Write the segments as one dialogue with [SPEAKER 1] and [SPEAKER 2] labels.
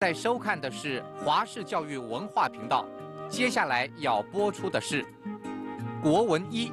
[SPEAKER 1] 在收看的是华视教育文化频道，接下来要播出的是国文一。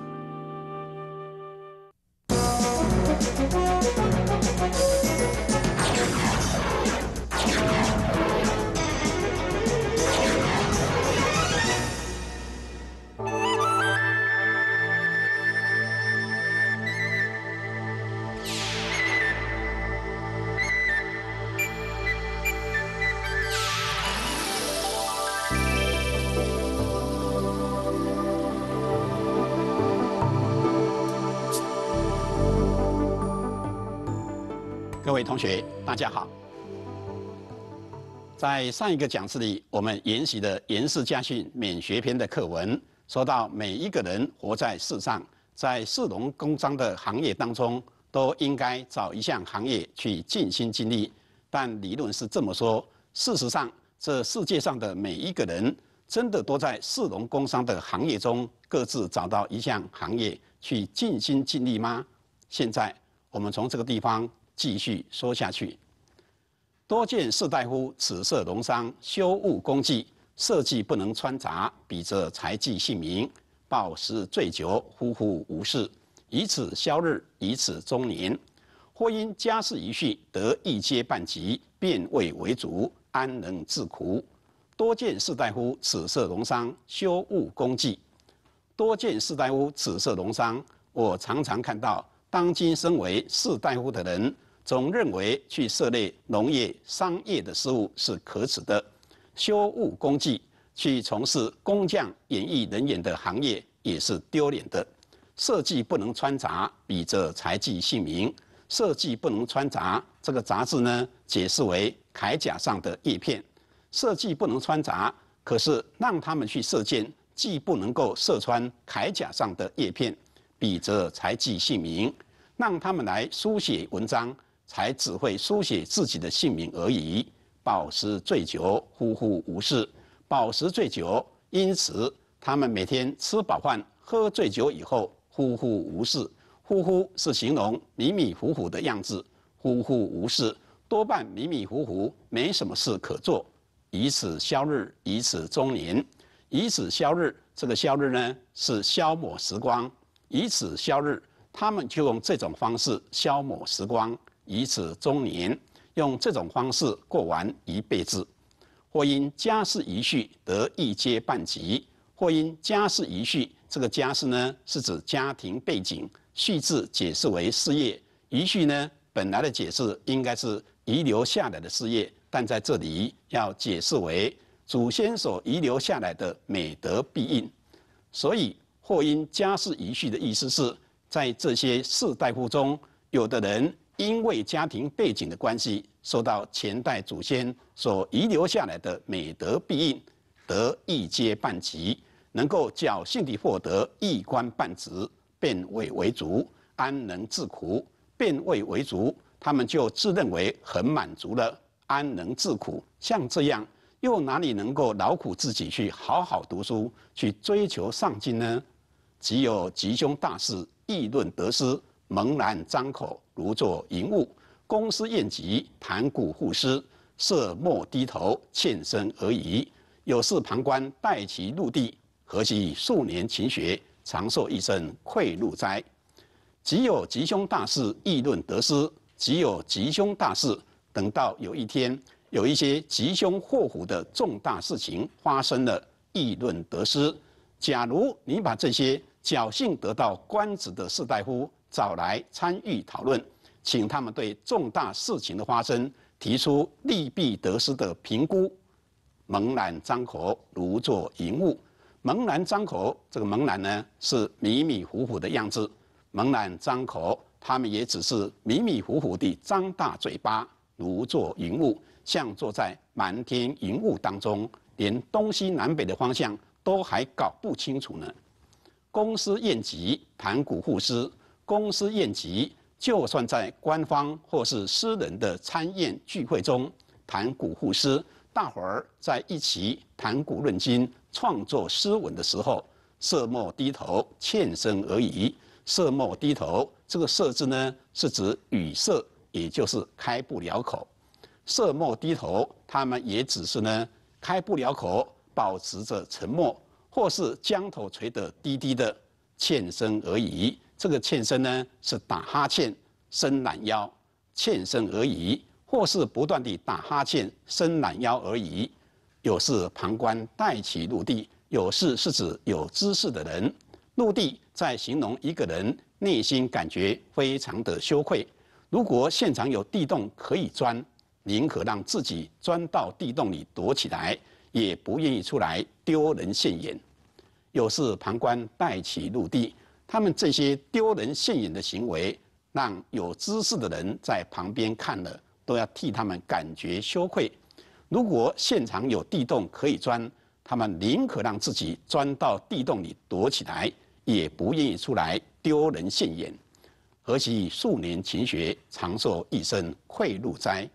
[SPEAKER 1] 同学，大家好。在上一个讲师里，我们研习了《颜氏家训·免学篇》的课文，说到每一个人活在世上，在市农工商的行业当中，都应该找一项行业去尽心尽力。但理论是这么说，事实上，这世界上的每一个人，真的都在市农工商的行业中各自找到一项行业去尽心尽力吗？现在，我们从这个地方。继续说下去。多见士大夫，此色荣伤，修务功绩，社稷不能穿杂，比这财技姓名，暴食醉酒，呼呼无事，以此消日，以此终年。或因家事一序，得一阶半级，便位为主，安能自苦？多见士大夫，此色荣伤，修务功绩。多见士大夫，此色荣伤。我常常看到，当今身为士大夫的人。总认为去涉猎农业、商业的事物是可耻的，修误工具去从事工匠、演艺人员的行业也是丢脸的。设计不能穿杂，比着才技姓名；设计不能穿杂，这个杂字呢，解释为铠甲上的叶片。设计不能穿杂，可是让他们去射箭，既不能够射穿铠甲上的叶片，比着才技姓名；让他们来书写文章。才只会书写自己的姓名而已。饱食醉酒，呼呼无事。饱食醉酒，因此他们每天吃饱饭、喝醉酒以后，呼呼无事。呼呼是形容迷迷糊糊的样子。呼呼无事，多半迷迷糊糊，没什么事可做。以此消日，以此终年，以此消日。这个消日呢，是消磨时光。以此消日，他们就用这种方式消磨时光。以此终年，用这种方式过完一辈子。或因家世遗绪得一阶半级，或因家世遗绪。这个家世呢，是指家庭背景。绪字解释为事业，遗绪呢，本来的解释应该是遗留下来的事业，但在这里要解释为祖先所遗留下来的美德庇荫。所以，或因家世遗绪的意思是，在这些世代夫中，有的人。因为家庭背景的关系，受到前代祖先所遗留下来的美德庇荫，得一阶半级，能够侥幸地获得一官半职，变位为族。安能自苦？变位为族，他们就自认为很满足了，安能自苦？像这样，又哪里能够劳苦自己去好好读书，去追求上进呢？只有吉凶大事议论得失。猛然张口，如作云物；公私宴集，谈古互师；色莫低头，欠身而已。有事旁观，待其入地。何惜数年勤学，长寿一生愧入哉？即有吉凶大事，议论得失；即有吉凶大事，等到有一天有一些吉凶祸福的重大事情发生了，议论得失。假如你把这些侥幸得到官职的士大夫，找来参与讨论，请他们对重大事情的发生提出利弊得失的评估。猛然张口，如坐云雾。猛然张口，这个猛然呢是迷迷糊糊的样子。猛然张口，他们也只是迷迷糊糊地张大嘴巴，如坐云雾，像坐在满天云雾当中，连东西南北的方向都还搞不清楚呢。公司宴集，盘古互施。公司宴集，就算在官方或是私人的参宴聚会中谈古赋诗，大伙儿在一起谈古论今、创作诗文的时候，色莫低头、欠身而已。色莫低头，这个“色”字呢，是指语色，也就是开不了口。色莫低头，他们也只是呢开不了口，保持着沉默，或是将头垂得低低的欠身而已。这个欠身呢，是打哈欠、伸懒腰、欠身而已，或是不断地打哈欠、伸懒腰而已。有是旁观待其入地，有是是指有知识的人。入地在形容一个人内心感觉非常的羞愧。如果现场有地洞可以钻，宁可让自己钻到地洞里躲起来，也不愿意出来丢人现眼。有是旁观待其入地。他们这些丢人现眼的行为，让有知识的人在旁边看了都要替他们感觉羞愧。如果现场有地洞可以钻，他们宁可让自己钻到地洞里躲起来，也不愿意出来丢人现眼。何其数年勤学，长寿一生愧赂哉！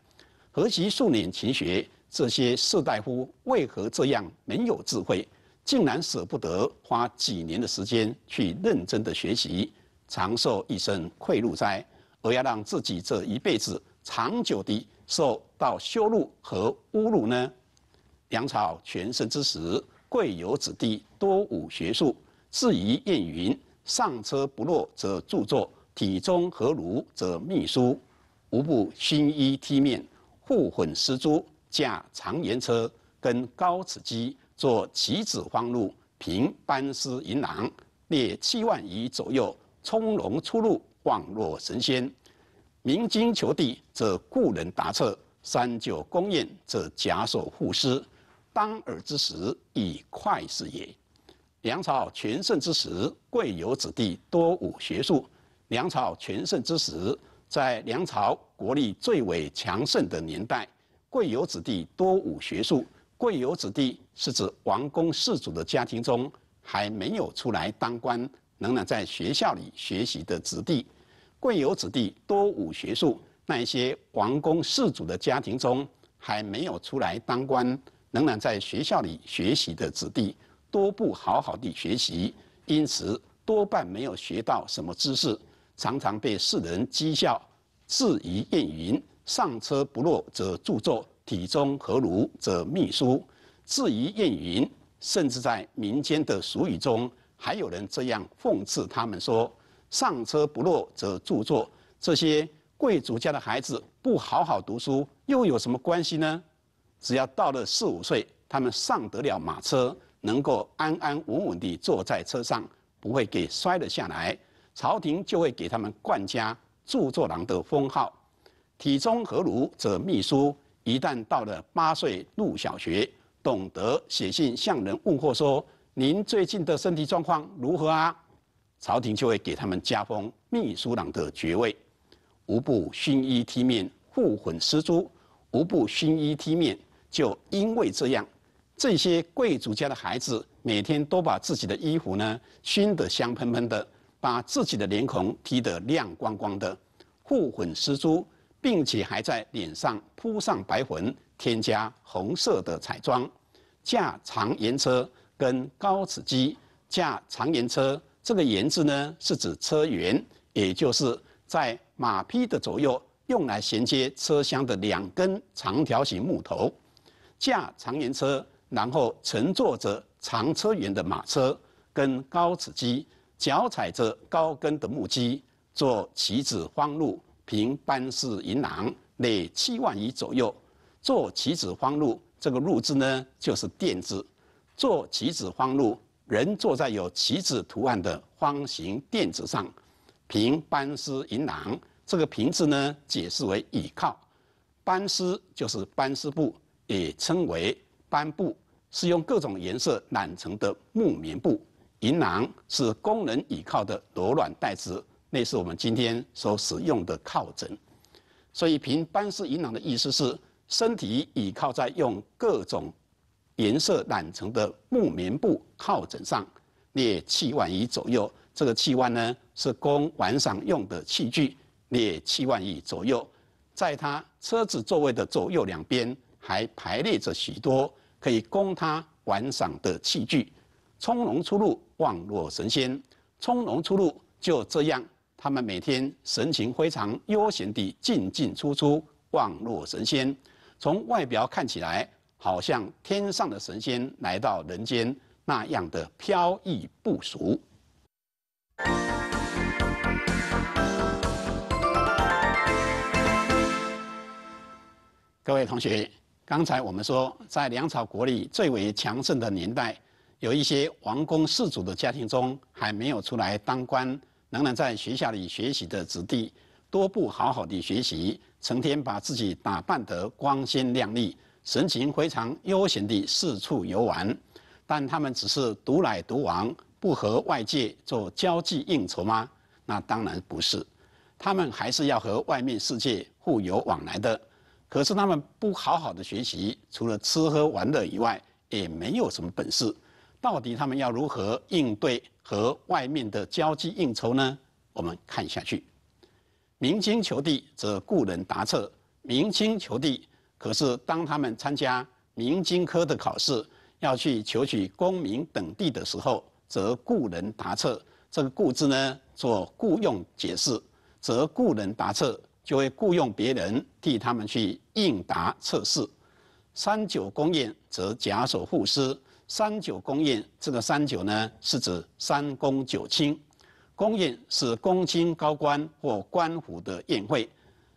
[SPEAKER 1] 何其数年勤学，这些士大夫为何这样没有智慧？竟然舍不得花几年的时间去认真的学习，长寿一生愧入灾，而要让自己这一辈子长久地受到羞辱和侮辱呢？梁朝全盛之时，贵有子弟多务学术，至疑晏云上车不落，则著作；体中何如，则秘书。无不薰衣剔面，互混丝珠，驾长言车，跟高子屐。作棋子方路，凭班师银囊，列七万余左右，从容出入，恍若神仙。明经求地，则故人达策；三九公宴，则假手赋师。当尔之时，以快事也。梁朝全盛之时，贵游子弟多武学术。梁朝全盛之时，在梁朝国力最为强盛的年代，贵游子弟多武学术。贵游子弟是指王公世祖的家庭中还没有出来当官，仍然在学校里学习的子弟。贵游子弟多无学术，那一些王公世祖的家庭中还没有出来当官，仍然在学校里学习的子弟，多不好好地学习，因此多半没有学到什么知识，常常被世人讥笑、质疑、厌云，上车不落则著作。体中何如者秘书？至于谚云，甚至在民间的俗语中，还有人这样讽刺他们说：“上车不落则著作。”这些贵族家的孩子不好好读书，又有什么关系呢？只要到了四五岁，他们上得了马车，能够安安稳稳地坐在车上，不会给摔了下来，朝廷就会给他们冠加著作郎的封号。体中何如者秘书？一旦到了八岁入小学，懂得写信向人问候说“您最近的身体状况如何啊？”朝廷就会给他们加封秘书郎的爵位，无不熏衣剔面，互混丝珠，无不熏衣剔面。就因为这样，这些贵族家的孩子每天都把自己的衣服呢熏得香喷喷的，把自己的脸孔剔得亮光光的，互混丝珠。并且还在脸上铺上白粉，添加红色的彩妆。驾长辕车跟高齿机，驾长辕车。这个言字呢，是指车辕，也就是在马匹的左右用来衔接车厢的两根长条形木头。驾长辕车，然后乘坐着长车辕的马车，跟高齿机，脚踩着高跟的木屐，做棋子荒路。凭班丝银囊，累七万余左右。做棋子方路，这个路字呢，就是垫子。做棋子方路，人坐在有棋子图案的方形垫子上。凭班丝银囊，这个凭字呢，解释为倚靠。班师就是班师布，也称为班布，是用各种颜色染成的木棉布。银囊是工人倚靠的柔软袋子。那是我们今天所使用的靠枕，所以凭班师银囊的意思是身体倚靠在用各种颜色染成的木棉布靠枕上，列七万椅左右。这个器玩呢是供玩赏用的器具，列七万椅左右。在他车子座位的左右两边还排列着许多可以供他玩赏的器具。从容出入，望若神仙。从容出入，就这样。他们每天神情非常悠闲地进进出出，望若神仙。从外表看起来，好像天上的神仙来到人间那样的飘逸不俗。各位同学，刚才我们说，在梁朝国力最为强盛的年代，有一些王公世族的家庭中还没有出来当官。仍然在学校里学习的子弟，多不好好的学习，成天把自己打扮得光鲜亮丽，神情非常悠闲地四处游玩。但他们只是独来独往，不和外界做交际应酬吗？那当然不是，他们还是要和外面世界互有往来的。可是他们不好好的学习，除了吃喝玩乐以外，也没有什么本事。到底他们要如何应对？和外面的交际应酬呢？我们看下去。明清求第，则雇人答策，明清求第，可是当他们参加明经科的考试，要去求取功名等地的时候，则雇人答策。这个“故”字呢，做雇佣解释，则雇人答策就会雇佣别人替他们去应答测试。三九公宴，则假手护师。三九公宴，这个三九呢是指三公九卿。公宴是公卿高官或官府的宴会。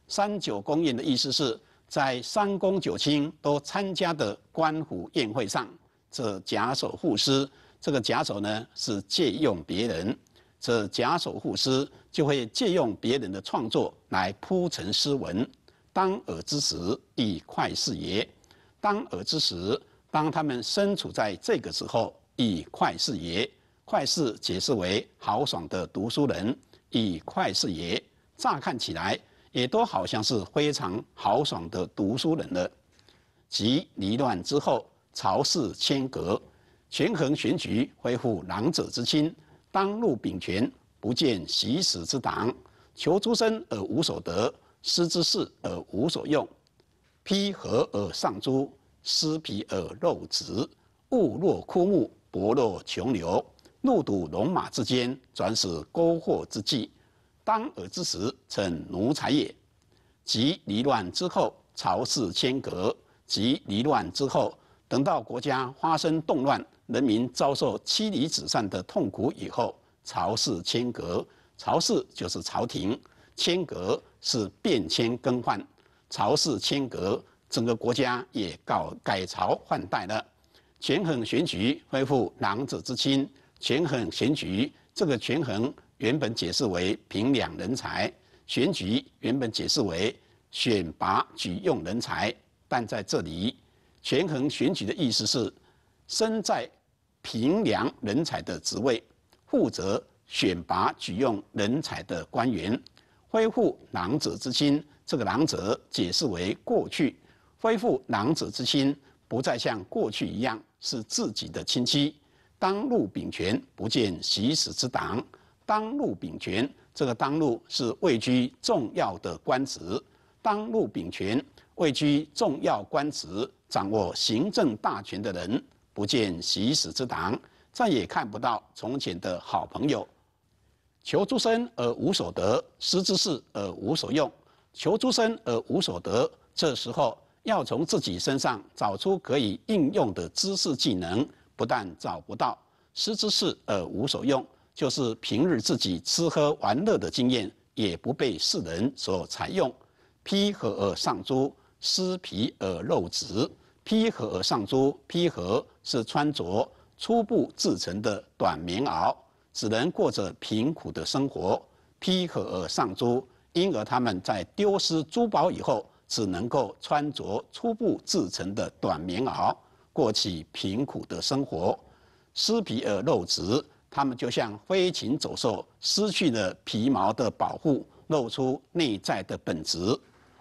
[SPEAKER 1] 三九公宴的意思是，在三公九卿都参加的官府宴会上，这假手护师，这个假手呢是借用别人，这假手护师就会借用别人的创作来铺成诗文。当耳之时，亦快事也。当耳之时。当他们身处在这个时候，以快事也。快事解释为豪爽的读书人，以快事也，乍看起来也都好像是非常豪爽的读书人了。即离乱之后，朝事迁革，权衡全局，恢复两者之亲，当入秉权，不见习史之党，求诸身而无所得，失之事而无所用，披合而上诸。失皮而肉质，木若枯木，薄若穷牛，怒睹戎马之间，转死沟壑之际。当尔之时，称奴才也。即离乱之后，朝事迁革。即离乱之后，等到国家发生动乱，人民遭受妻离子散的痛苦以后，朝事迁革。朝事就是朝廷，迁革是变迁更换。朝事迁革。整个国家也搞改朝换代了，权衡选举恢复狼子之亲，权衡选举这个权衡原本解释为凭良人才，选举原本解释为选拔举用人才，但在这里，权衡选举的意思是身在平良人才的职位，负责选拔举用人才的官员，恢复狼子之亲，这个狼子解释为过去。恢复狼子之心，不再像过去一样是自己的亲戚。当路秉权，不见喜死之党；当路秉权，这个当路是位居重要的官职。当路秉权位居重要官职，掌握行政大权的人，不见喜死之党，再也看不到从前的好朋友。求诸身而无所得，失之事而无所用。求诸身而无所得，这时候。要从自己身上找出可以应用的知识技能，不但找不到失之事而无所用，就是平日自己吃喝玩乐的经验，也不被世人所采用。披合而上珠，失皮而肉直。披合而上珠，披合是穿着粗布制成的短棉袄，只能过着贫苦的生活。披合而上珠，因而他们在丢失珠宝以后。只能够穿着粗布制成的短棉袄，过起贫苦的生活。尸皮而露直，他们就像飞禽走兽，失去了皮毛的保护，露出内在的本质。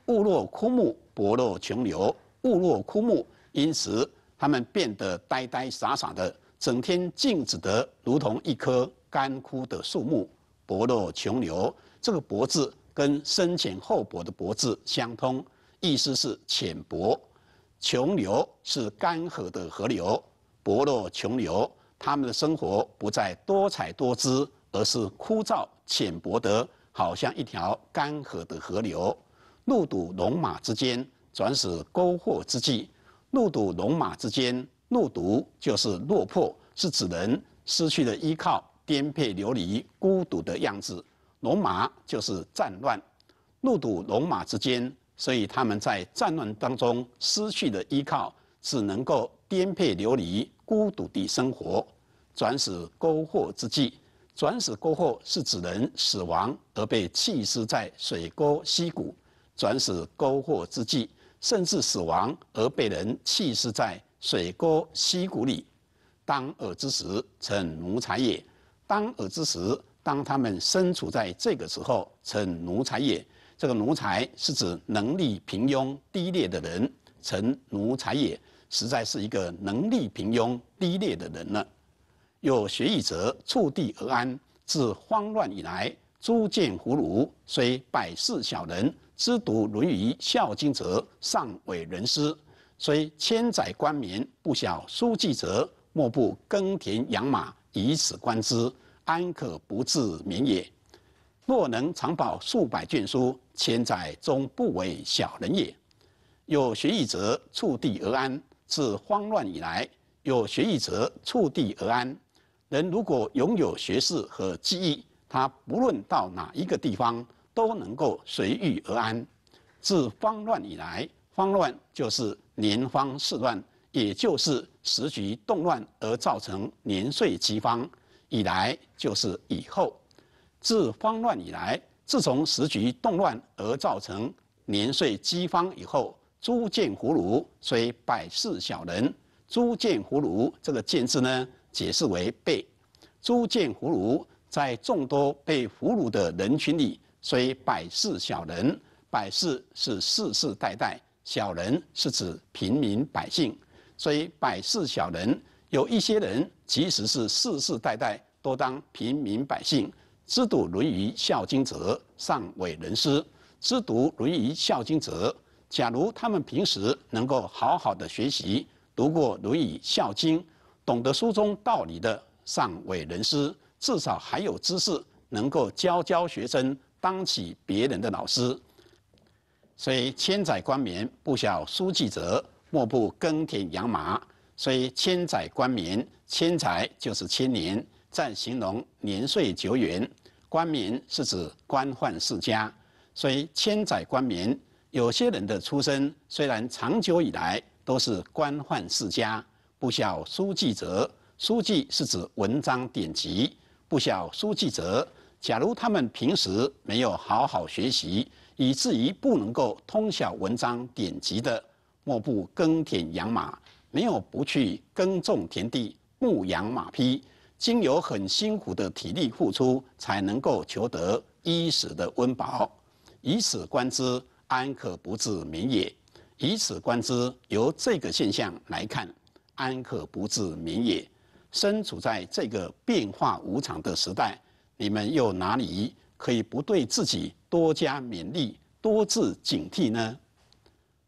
[SPEAKER 1] 物落枯木，薄若穷流。物落枯木，因此他们变得呆呆傻傻的，整天静止的，如同一棵干枯的树木。薄若穷流，这个薄字跟深浅厚薄的薄字相通。意思是浅薄，穷流是干涸的河流，薄弱穷流，他们的生活不再多彩多姿，而是枯燥浅薄的，好像一条干涸的河流。路堵戎马之间，转使沟壑之际，路堵戎马之间，路堵就是落魄，是指人失去了依靠，颠沛流离、孤独的样子。戎马就是战乱，路堵戎马之间。所以他们在战乱当中失去的依靠，只能够颠沛流离、孤独地生活。转死沟壑之际，转死沟壑是指人死亡而被弃尸在水沟、溪谷；转死沟壑之际，甚至死亡而被人弃尸在水沟、溪谷里。当尔之时，逞奴才也。当尔之时，当他们身处在这个时候，逞奴才也。这个奴才是指能力平庸低劣的人，臣奴才也，实在是一个能力平庸低劣的人呢。有学艺者，触地而安；自慌乱以来，诸见胡虏，虽百世小人，知读《论语》《孝经》者，尚为人师；虽千载官民，不晓书记者，莫不耕田养马。以此观之，安可不自勉也？若能藏宝数百卷书，千载终不为小人也。有学艺者，处地而安。自荒乱以来，有学弈者触地而安自慌乱以来有学弈者触地而安人如果拥有学识和技艺，他不论到哪一个地方，都能够随遇而安。自慌乱以来，慌乱就是年方四乱，也就是时局动乱而造成年岁饥荒。以来就是以后。自慌乱以来。自从时局动乱而造成年岁饥荒以后，诸见俘虏虽百事小人。诸见葫虏这个见字呢，解释为被。诸见葫虏在众多被俘虏的人群里，虽百事小人。百事是世世代代，小人是指平民百姓。所以百事小人有一些人，其实是世世代代都当平民百姓。知读《论语》《孝经》者，尚为人师；知读《论语》《孝经》者，假如他们平时能够好好的学习，读过《论语》《孝经》，懂得书中道理的尚为人师，至少还有知识能够教教学生，当起别人的老师。所以，千载官民不晓书记者，莫不耕田养马。所以，千载官民，千载就是千年。暂形容年岁久远，官民是指官宦世家，所以千载官民。有些人的出身虽然长久以来都是官宦世家，不晓书记者，书记是指文章典籍，不晓书记者，假如他们平时没有好好学习，以至于不能够通晓文章典籍的，莫不耕田养马，没有不去耕种田地，牧养马匹。经由很辛苦的体力付出，才能够求得衣食的温饱。以此观之，安可不自明也？以此观之，由这个现象来看，安可不自明也？身处在这个变化无常的时代，你们又哪里可以不对自己多加勉励、多自警惕呢？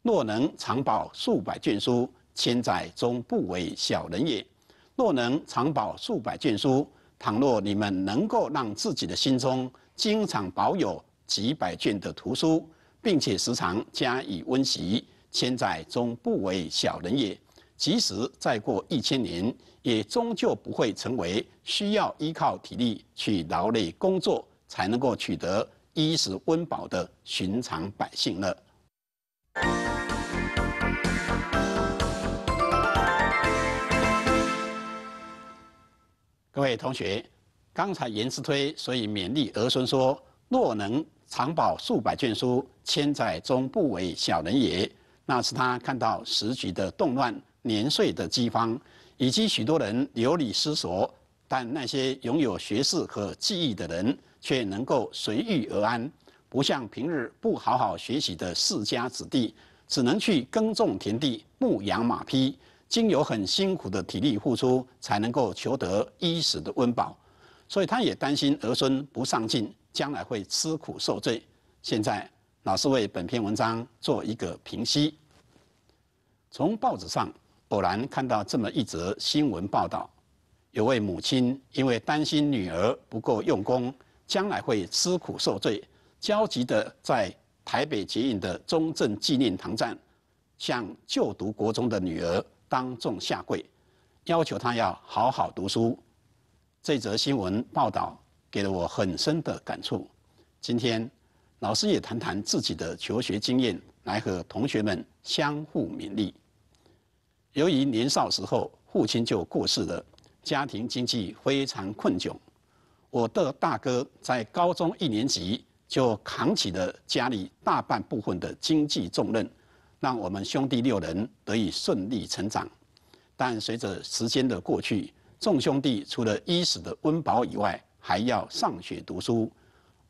[SPEAKER 1] 若能藏宝数百卷书，千载终不为小人也。若能常保数百卷书，倘若你们能够让自己的心中经常保有几百卷的图书，并且时常加以温习，千载终不为小人也。即使再过一千年，也终究不会成为需要依靠体力去劳累工作才能够取得衣食温饱的寻常百姓了。各位同学，刚才言辞推，所以勉励儿孙说：若能藏饱数百卷书，千载终不为小人也。那是他看到时局的动乱，年岁的饥荒，以及许多人流离失所，但那些拥有学识和技艺的人，却能够随遇而安，不像平日不好好学习的世家子弟，只能去耕种田地、牧养马匹。经由很辛苦的体力付出，才能够求得衣食的温饱，所以他也担心儿孙不上进，将来会吃苦受罪。现在老师为本篇文章做一个评析。从报纸上偶然看到这么一则新闻报道，有位母亲因为担心女儿不够用功，将来会吃苦受罪，焦急的在台北捷运的中正纪念堂站，向就读国中的女儿。当众下跪，要求他要好好读书。这则新闻报道给了我很深的感触。今天，老师也谈谈自己的求学经验，来和同学们相互勉励。由于年少时候父亲就过世了，家庭经济非常困窘。我的大哥在高中一年级就扛起了家里大半部分的经济重任。让我们兄弟六人得以顺利成长，但随着时间的过去，众兄弟除了衣食的温饱以外，还要上学读书。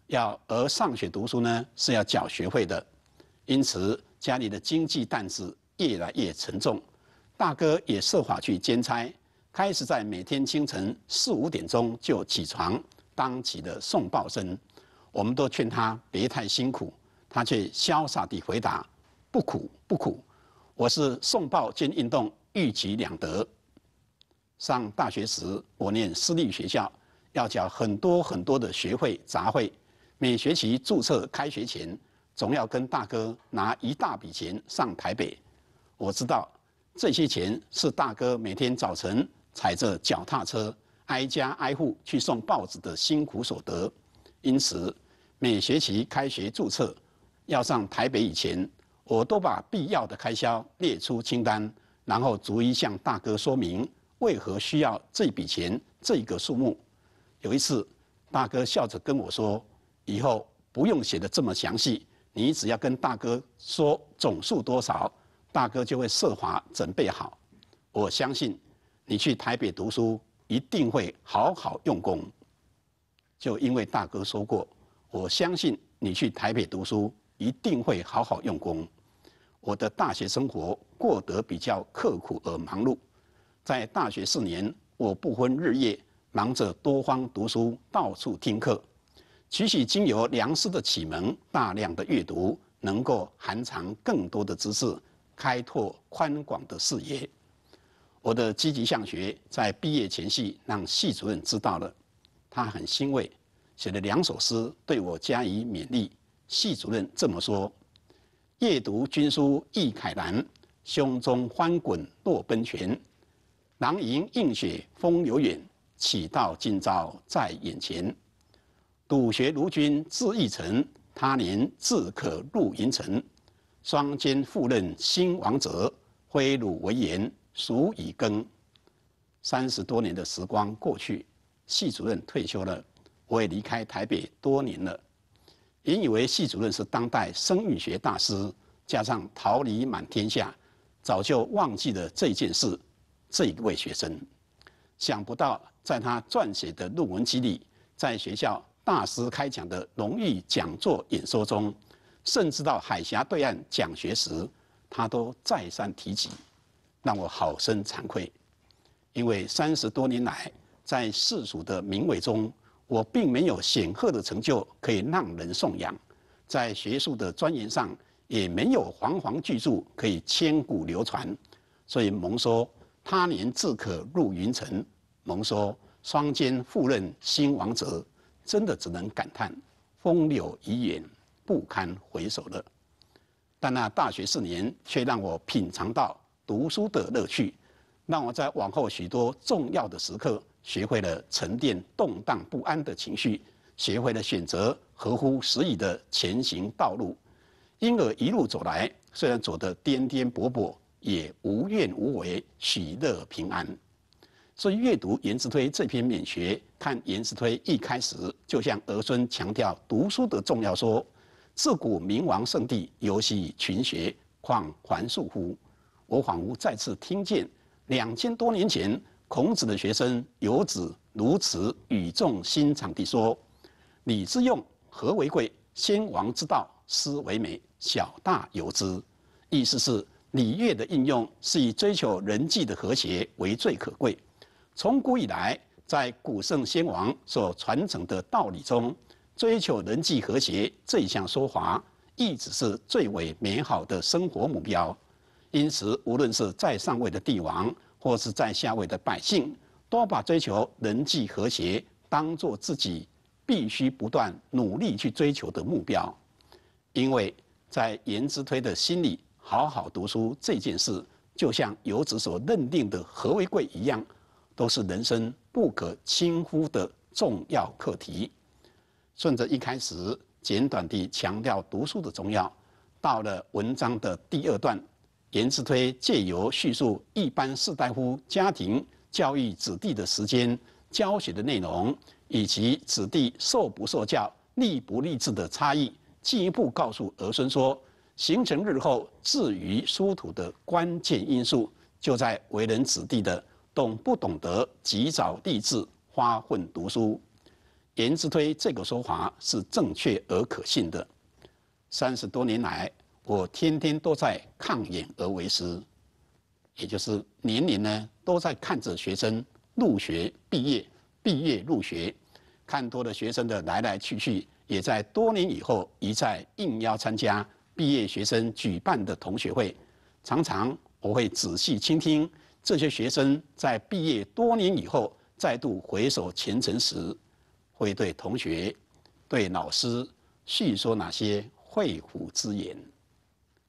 [SPEAKER 1] 要而上学读书呢，是要缴学费的，因此家里的经济担子越来越沉重。大哥也设法去兼差，开始在每天清晨四五点钟就起床，当起了送报生。我们都劝他别太辛苦，他却潇洒地回答。不苦不苦，我是送报兼运动，一举两得。上大学时，我念私立学校，要缴很多很多的学费杂费，每学期注册开学前，总要跟大哥拿一大笔钱上台北。我知道这些钱是大哥每天早晨踩着脚踏车挨家挨户去送报纸的辛苦所得，因此每学期开学注册要上台北以前。我都把必要的开销列出清单，然后逐一向大哥说明为何需要这笔钱这个数目。有一次，大哥笑着跟我说：“以后不用写的这么详细，你只要跟大哥说总数多少，大哥就会设法准备好。”我相信你去台北读书一定会好好用功，就因为大哥说过：“我相信你去台北读书。”一定会好好用功。我的大学生活过得比较刻苦而忙碌。在大学四年，我不分日夜，忙着多方读书，到处听课，取取经由良师的启蒙，大量的阅读，能够涵藏更多的知识，开拓宽广的视野。我的积极向学，在毕业前夕让系主任知道了，他很欣慰，写了两首诗对我加以勉励。系主任这么说：“夜读军书忆凯南，胸中翻滚落奔泉。狼营映雪风流远，岂道今朝在眼前。笃学如君志益诚，他年自可入云城。双肩赴任兴王责，挥乳为言属以更。三十多年的时光过去，系主任退休了，我也离开台北多年了。”原以为系主任是当代生育学大师，加上桃李满天下，早就忘记了这件事、这一位学生。想不到在他撰写的论文集里，在学校大师开讲的荣誉讲座演说中，甚至到海峡对岸讲学时，他都再三提及，让我好生惭愧。因为三十多年来，在世俗的名伟中。我并没有显赫的成就可以让人颂扬，在学术的钻研上也没有煌煌巨著可以千古流传，所以蒙说他年自可入云层，蒙说双肩赴任兴亡者，真的只能感叹风流遗言不堪回首了。但那大学四年却让我品尝到读书的乐趣，让我在往后许多重要的时刻。学会了沉淀动荡不安的情绪，学会了选择合乎时宜的前行道路，因而一路走来，虽然走得颠颠簸簸，也无怨无悔，喜乐平安。所以阅读颜之推这篇勉学，看颜之推一开始就向儿孙强调读书的重要，说：“自古明王圣帝尤喜群学，况凡庶乎？”我仿佛再次听见两千多年前。孔子的学生有子如此语重心长地说：“礼之用，和为贵。先王之道，斯为美，小大由之。”意思是礼乐的应用是以追求人际的和谐为最可贵。从古以来，在古圣先王所传承的道理中，追求人际和谐这一项说法，一直是最为美好的生活目标。因此，无论是在上位的帝王，或是在下位的百姓，都把追求人际和谐当做自己必须不断努力去追求的目标，因为在颜之推的心里，好好读书这件事，就像游子所认定的“和为贵”一样，都是人生不可轻忽的重要课题。顺着一开始简短地强调读书的重要，到了文章的第二段。颜之推借由叙述一般士大夫家庭教育子弟的时间、教学的内容，以及子弟受不受教、立不立志的差异，进一步告诉儿孙说：形成日后至于殊途的关键因素，就在为人子弟的懂不懂得及早立志、发奋读书。颜之推这个说法是正确而可信的。三十多年来。我天天都在看眼而为师，也就是年年呢都在看着学生入学、毕业、毕业入学，看多了学生的来来去去，也在多年以后一再应邀参加毕业学生举办的同学会，常常我会仔细倾听这些学生在毕业多年以后再度回首前程时，会对同学、对老师叙说哪些肺腑之言。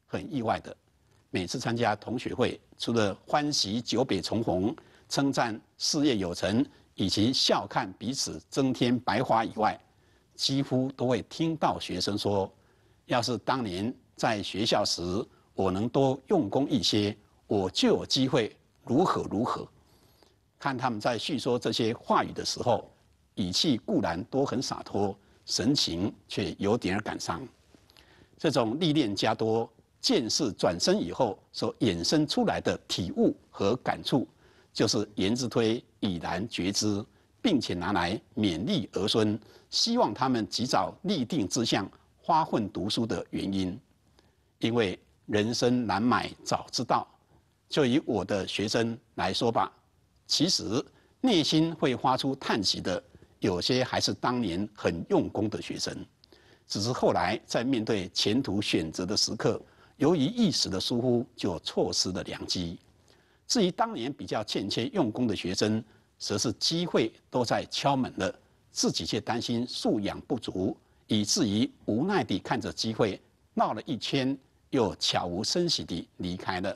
[SPEAKER 1] 很意外的，每次参加同学会，除了欢喜久别重逢、称赞事业有成，以及笑看彼此增添白花以外，几乎都会听到学生说：“要是当年在学校时，我能多用功一些，我就有机会如何如何。”看他们在叙说这些话语的时候，语气固然都很洒脱，神情却有点感伤。这种历练加多。见识转身以后所衍生出来的体悟和感触，就是言之推已然觉知，并且拿来勉励儿孙，希望他们及早立定志向，发奋读书的原因。因为人生难买早知道。就以我的学生来说吧，其实内心会发出叹息的，有些还是当年很用功的学生，只是后来在面对前途选择的时刻。由于一时的疏忽，就错失了良机。至于当年比较欠缺用功的学生，则是机会都在敲门了，自己却担心素养不足，以至于无奈地看着机会闹了一圈，又悄无声息地离开了。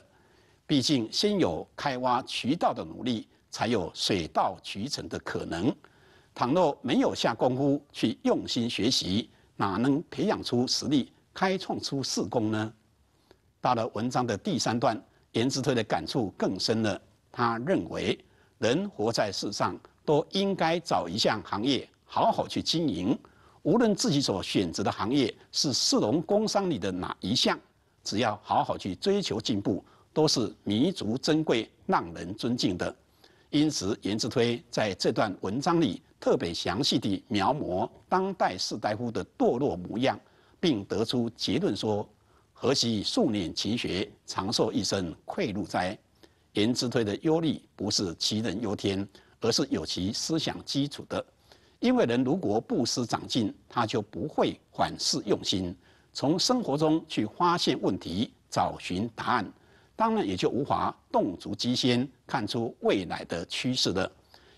[SPEAKER 1] 毕竟，先有开挖渠道的努力，才有水到渠成的可能。倘若没有下功夫去用心学习，哪能培养出实力，开创出事功呢？到了文章的第三段，颜之推的感触更深了。他认为，人活在世上，都应该找一项行业好好去经营。无论自己所选择的行业是市容工商里的哪一项，只要好好去追求进步，都是弥足珍贵、让人尊敬的。因此，颜之推在这段文章里特别详细地描摹当代士大夫的堕落模样，并得出结论说。何惜数年勤学，长寿一生愧入哉？颜之推的忧虑不是杞人忧天，而是有其思想基础的。因为人如果不思长进，他就不会反思用心，从生活中去发现问题、找寻答案，当然也就无法动足机先，看出未来的趋势的。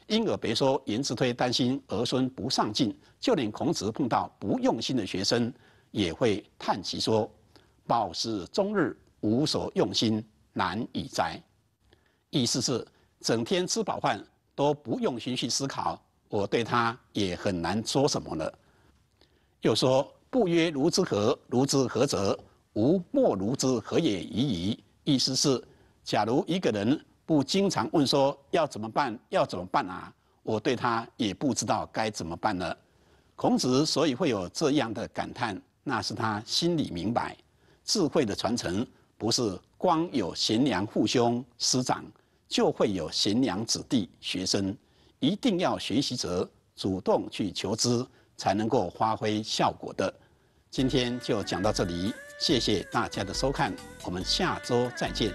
[SPEAKER 1] 因而别说颜之推担心儿孙不上进，就连孔子碰到不用心的学生，也会叹息说。暴食终日，无所用心，难以哉。意思是整天吃饱饭都不用心去思考，我对他也很难说什么了。又说：“不曰如之何，如之何者，吾莫如之何也已矣。”意思是，假如一个人不经常问说要怎么办，要怎么办啊，我对他也不知道该怎么办了。孔子所以会有这样的感叹，那是他心里明白。智慧的传承不是光有贤良父兄师长就会有贤良子弟学生，一定要学习者主动去求知才能够发挥效果的。今天就讲到这里，谢谢大家的收看，我们下周再见。